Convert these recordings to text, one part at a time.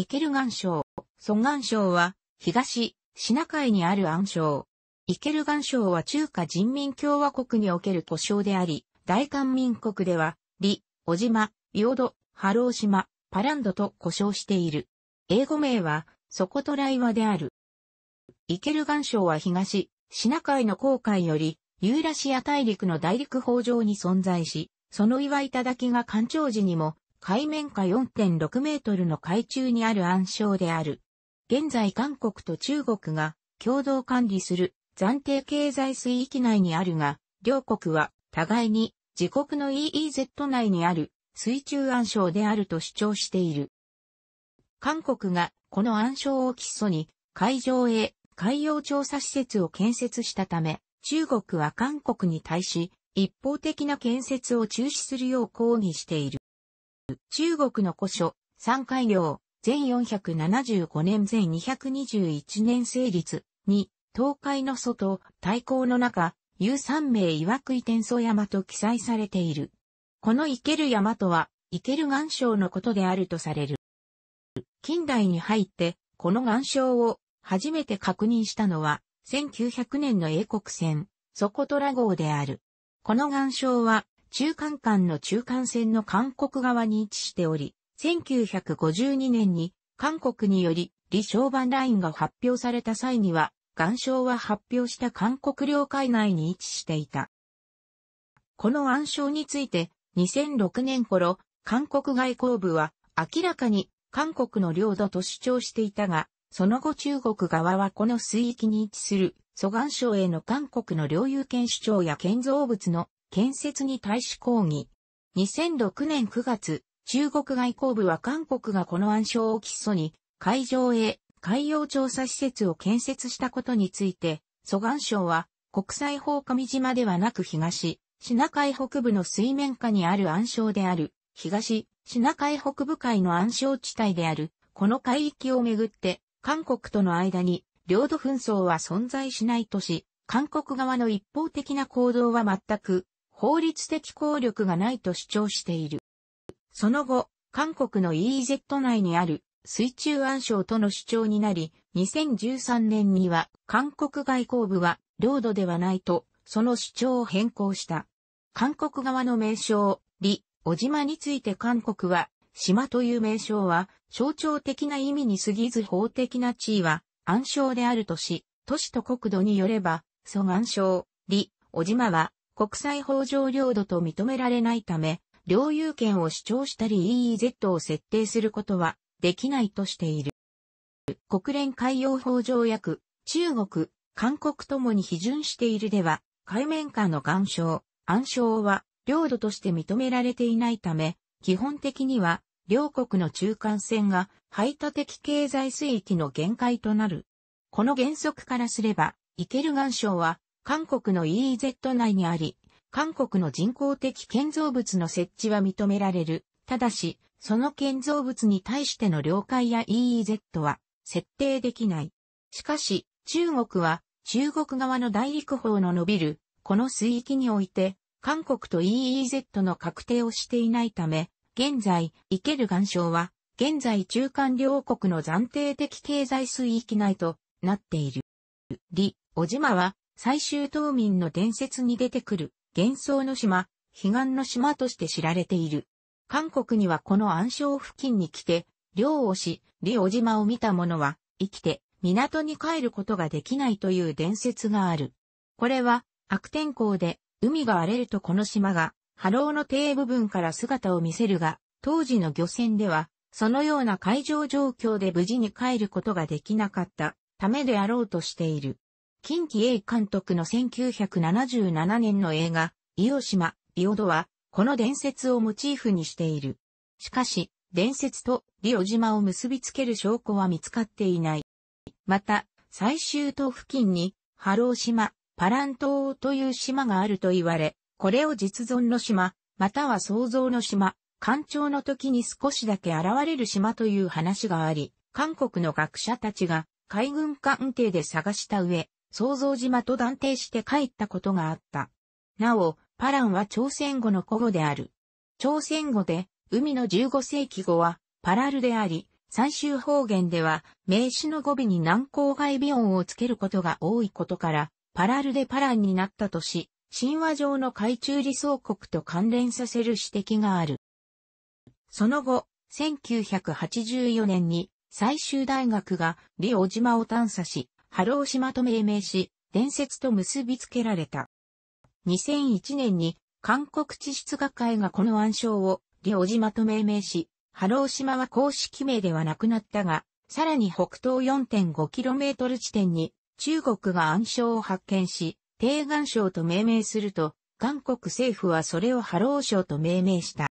イケルガン省、ソンガンは、東、シナ海にある暗礁。イケルガンは中華人民共和国における故障であり、大韓民国では、リ、小島、ヨド、ハロー島、パランドと故障している。英語名は、ソコトライワである。イケルガンは東、シナ海の航海より、ユーラシア大陸の大陸法上に存在し、その岩頂が干潮時にも海面下4.6メートルの海中にある暗礁である。現在韓国と中国が共同管理する暫定経済水域内にあるが、両国は互いに自国の EEZ 内にある水中暗礁であると主張している。韓国がこの暗礁を基礎に海上へ海洋調査施設を建設したため、中国は韓国に対し一方的な建設を中止するよう抗議している。中国の古書、三海領、全475年全221年成立、に、東海の外、大閤の中、有三名岩く天祖山と記載されている。この生ける山とは、生ける岩礁のことであるとされる。近代に入って、この岩礁を初めて確認したのは、1900年の英国船、ソコトラ号である。この岩礁は、中間間の中間線の韓国側に位置しており、1952年に韓国により李承晩ラインが発表された際には、岩礁は発表した韓国領海内に位置していた。この暗礁について、2006年頃、韓国外交部は明らかに韓国の領土と主張していたが、その後中国側はこの水域に位置する蘇岩礁への韓国の領有権主張や建造物の建設に対し抗議。2006年9月、中国外交部は韓国がこの暗礁を基礎に、海上へ海洋調査施設を建設したことについて、蘇岩省は国際法上島ではなく東、シナ海北部の水面下にある暗礁である、東、シナ海北部海の暗礁地帯である、この海域をめぐって、韓国との間に領土紛争は存在しないとし、韓国側の一方的な行動は全く法律的効力がないと主張している。その後、韓国の EEZ 内にある水中暗礁との主張になり、2013年には韓国外交部は領土ではないと、その主張を変更した。韓国側の名称、李、小島について韓国は、島という名称は象徴的な意味に過ぎず法的な地位は暗礁であるとし、都市と国土によれば、蘇暗礁、李、小島は国際法上領土と認められないため、領有権を主張したり EEZ を設定することはできないとしている。国連海洋法条約、中国、韓国ともに批准しているでは、海面下の岩礁、暗礁は領土として認められていないため、基本的には両国の中間線が排他的経済水域の限界となる。この原則からすれば、イケル岩礁は韓国の EEZ 内にあり、韓国の人工的建造物の設置は認められる。ただし、その建造物に対しての了解や EEZ は設定できない。しかし、中国は中国側の大陸法の伸びる、この水域において、韓国と EEZ の確定をしていないため、現在、イケル岩礁は、現在中間両国の暫定的経済水域内となっている。李、小島は、最終島民の伝説に出てくる幻想の島、悲願の島として知られている。韓国にはこの暗礁付近に来て、漁をし、リオ島を見た者は、生きて、港に帰ることができないという伝説がある。これは、悪天候で、海が荒れるとこの島が、波浪の低部分から姿を見せるが、当時の漁船では、そのような海上状況で無事に帰ることができなかったためであろうとしている。近畿英監督の1977年の映画、伊予島、リオドは、この伝説をモチーフにしている。しかし、伝説とリオ島を結びつける証拠は見つかっていない。また、最終島付近に、ハロー島、パラン島という島があると言われ、これを実存の島、または創造の島、干潮の時に少しだけ現れる島という話があり、韓国の学者たちが海軍艦艇で探した上、創造島と断定して帰ったことがあった。なお、パランは朝鮮語の古語である。朝鮮語で、海の15世紀語は、パラルであり、最終方言では、名詞の語尾に南高外美音をつけることが多いことから、パラルでパランになったとし、神話上の海中理想国と関連させる指摘がある。その後、1984年に最終大学がリオ島を探査し、波浪島と命名し、伝説と結びつけられた。2001年に韓国地質学会がこの暗礁を両島と命名し、波浪島は公式名ではなくなったが、さらに北東 4.5km 地点に中国が暗礁を発見し、低岩礁と命名すると、韓国政府はそれを波浪礁と命名した。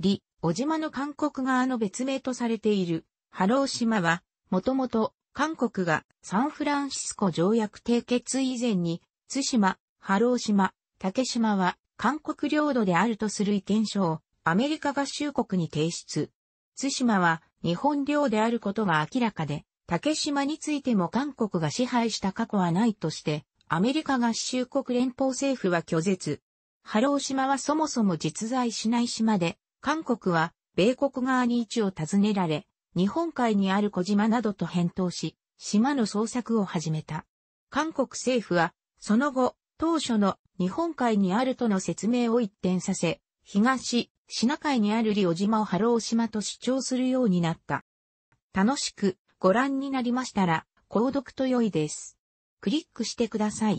李、小島の韓国側の別名とされている波浪島は、もともと韓国がサンフランシスコ条約締結以前に、津島、波浪島、竹島は韓国領土であるとする意見書をアメリカ合衆国に提出。津島は日本領であることが明らかで、竹島についても韓国が支配した過去はないとして、アメリカ合衆国連邦政府は拒絶。波浪島はそもそも実在しない島で、韓国は米国側に位置を尋ねられ、日本海にある小島などと返答し、島の捜索を始めた。韓国政府は、その後、当初の日本海にあるとの説明を一転させ、東、シナ海にあるリオ島をハロー島と主張するようになった。楽しくご覧になりましたら、購読と良いです。クリックしてください。